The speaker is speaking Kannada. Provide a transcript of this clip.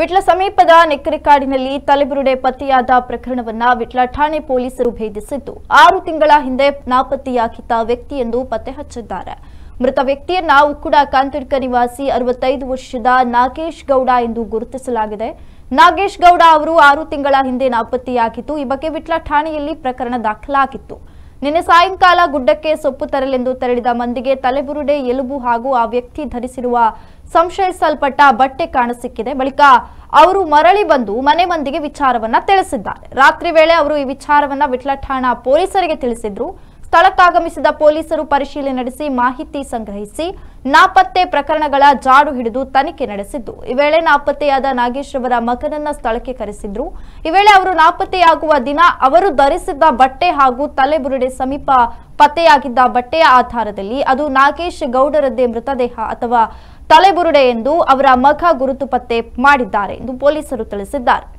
ವಿಟ್ಲ ಸಮೀಪದ ನೆಕ್ಕರೆಕಾಡಿನಲ್ಲಿ ತಲೆಬುರುಡೆ ಪತ್ತೆಯಾದ ಪ್ರಕರಣವನ್ನ ವಿಟ್ಲ ಠಾಣೆ ಪೊಲೀಸರು ಭೇದಿಸಿದ್ದು ಆರು ತಿಂಗಳ ಹಿಂದೆ ನಾಪತ್ತೆಯಾಗಿದ್ದ ವ್ಯಕ್ತಿಯೆಂದು ಪತ್ತೆ ಹಚ್ಚಿದ್ದಾರೆ ಮೃತ ವ್ಯಕ್ತಿಯನ್ನ ಉಕ್ಕುಡ ಕಾಂತಡ್ಕ ನಿವಾಸಿ ಅರವತ್ತೈದು ವರ್ಷದ ನಾಗೇಶ್ ಗೌಡ ಎಂದು ಗುರುತಿಸಲಾಗಿದೆ ನಾಗೇಶ್ ಗೌಡ ಅವರು ಆರು ತಿಂಗಳ ಹಿಂದೆ ನಾಪತ್ತೆಯಾಗಿದ್ದು ಈ ಬಗ್ಗೆ ವಿಟ್ಲ ಠಾಣೆಯಲ್ಲಿ ಪ್ರಕರಣ ದಾಖಲಾಗಿತ್ತು ನಿನ್ನೆ ಸಾಯಂಕಾಲ ಗುಡ್ಡಕ್ಕೆ ಸೊಪ್ಪು ತರಲೆಂದು ತೆರಳಿದ ಮಂದಿಗೆ ತಲೆಬುರುಡೆ ಎಲುಬು ಹಾಗೂ ಆ ವ್ಯಕ್ತಿ ಧರಿಸಿರುವ ಸಂಶಯಿಸಲ್ಪಟ್ಟ ಬಟ್ಟೆ ಕಾಣಸಿಕ್ಕಿದೆ ಬಳಿಕ ಅವರು ಮರಳಿ ಬಂದು ಮನೆ ಮಂದಿಗೆ ವಿಚಾರವನ್ನ ತಿಳಿಸಿದ್ದಾರೆ ರಾತ್ರಿ ವೇಳೆ ಅವರು ಈ ವಿಚಾರವನ್ನ ವಿಟ್ಲ ಠಾಣಾ ಪೊಲೀಸರಿಗೆ ತಿಳಿಸಿದ್ರು ಸ್ಥಳಕ್ಕಾಗಮಿಸಿದ ಪೊಲೀಸರು ಪರಿಶೀಲನೆ ನಡೆಸಿ ಮಾಹಿತಿ ಸಂಗ್ರಹಿಸಿ ನಾಪತ್ತೆ ಪ್ರಕರಣಗಳ ಜಾಡು ಹಿಡಿದು ತನಿಖೆ ನಡೆಸಿದ್ದು ಈ ವೇಳೆ ನಾಪತ್ತೆಯಾದ ನಾಗೇಶ್ ಅವರ ಮಗನನ್ನ ಸ್ಥಳಕ್ಕೆ ಕರೆಸಿದ್ರು ಈ ವೇಳೆ ಅವರು ನಾಪತ್ತೆಯಾಗುವ ದಿನ ಅವರು ಧರಿಸಿದ್ದ ಬಟ್ಟೆ ಹಾಗೂ ತಲೆಬುರುಡೆ ಸಮೀಪ ಪತ್ತೆಯಾಗಿದ್ದ ಬಟ್ಟೆಯ ಆಧಾರದಲ್ಲಿ ಅದು ನಾಗೇಶ್ ಗೌಡರದ್ದೇ ಮೃತದೇಹ ಅಥವಾ ತಲೆಬುರುಡೆ ಎಂದು ಅವರ ಮಗ ಗುರುತು ಪತ್ತೆ ಮಾಡಿದ್ದಾರೆ ಎಂದು ಪೊಲೀಸರು ತಿಳಿಸಿದ್ದಾರೆ